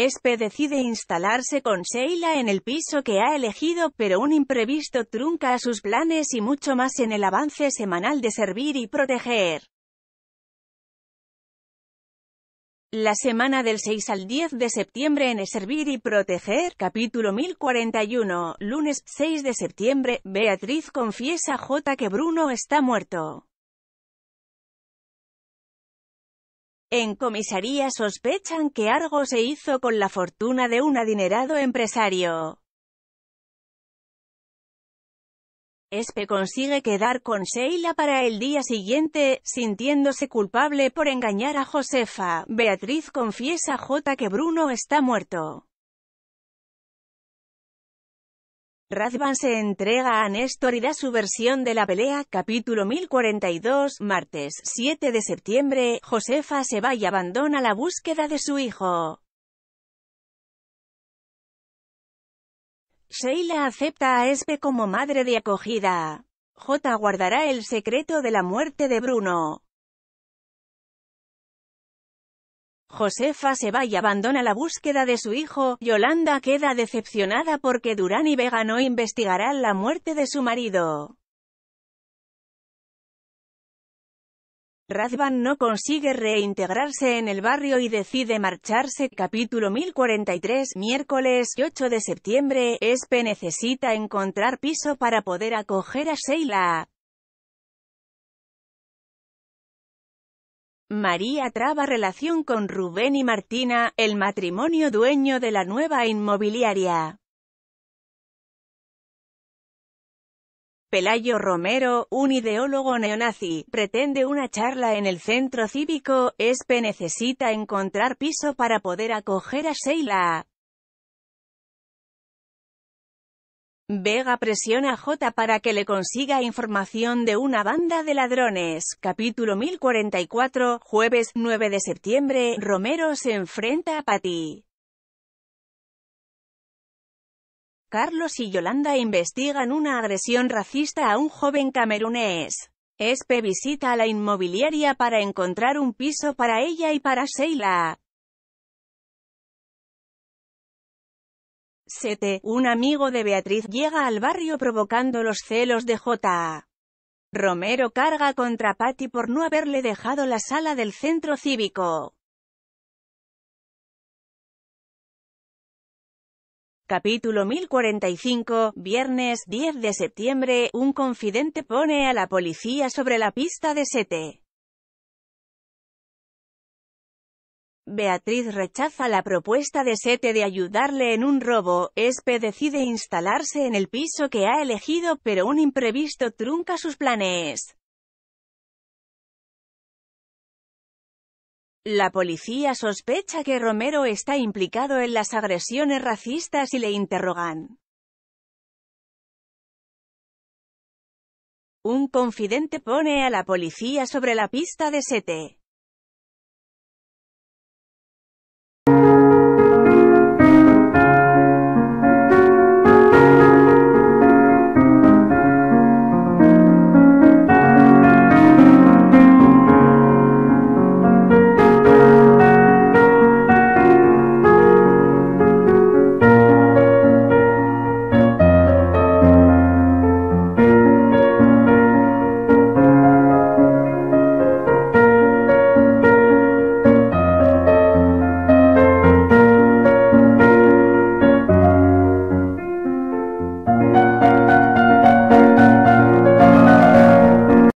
Espe decide instalarse con Sheila en el piso que ha elegido, pero un imprevisto trunca a sus planes y mucho más en el avance semanal de servir y proteger. La semana del 6 al 10 de septiembre en Servir y Proteger, capítulo 1041, lunes 6 de septiembre, Beatriz confiesa a J que Bruno está muerto. En comisaría sospechan que Argo se hizo con la fortuna de un adinerado empresario. Espe consigue quedar con Sheila para el día siguiente, sintiéndose culpable por engañar a Josefa. Beatriz confiesa a J que Bruno está muerto. Razvan se entrega a Néstor y da su versión de la pelea, capítulo 1042, martes 7 de septiembre, Josefa se va y abandona la búsqueda de su hijo. Sheila acepta a Espe como madre de acogida. J guardará el secreto de la muerte de Bruno. Josefa se va y abandona la búsqueda de su hijo, Yolanda queda decepcionada porque Durán y Vega no investigarán la muerte de su marido. Razvan no consigue reintegrarse en el barrio y decide marcharse. Capítulo 1043, miércoles 8 de septiembre, Espe necesita encontrar piso para poder acoger a Sheila. María traba relación con Rubén y Martina, el matrimonio dueño de la nueva inmobiliaria. Pelayo Romero, un ideólogo neonazi, pretende una charla en el centro cívico, Espe necesita encontrar piso para poder acoger a Sheila. Vega presiona a J para que le consiga información de una banda de ladrones. Capítulo 1044, jueves 9 de septiembre, Romero se enfrenta a Patty. Carlos y Yolanda investigan una agresión racista a un joven camerunés. Espe visita a la inmobiliaria para encontrar un piso para ella y para Sheila. un amigo de Beatriz llega al barrio provocando los celos de J. Romero carga contra Patty por no haberle dejado la sala del centro cívico. Capítulo 1045, viernes 10 de septiembre, un confidente pone a la policía sobre la pista de Sete. Beatriz rechaza la propuesta de Sete de ayudarle en un robo, Espe decide instalarse en el piso que ha elegido pero un imprevisto trunca sus planes. La policía sospecha que Romero está implicado en las agresiones racistas y le interrogan. Un confidente pone a la policía sobre la pista de Sete.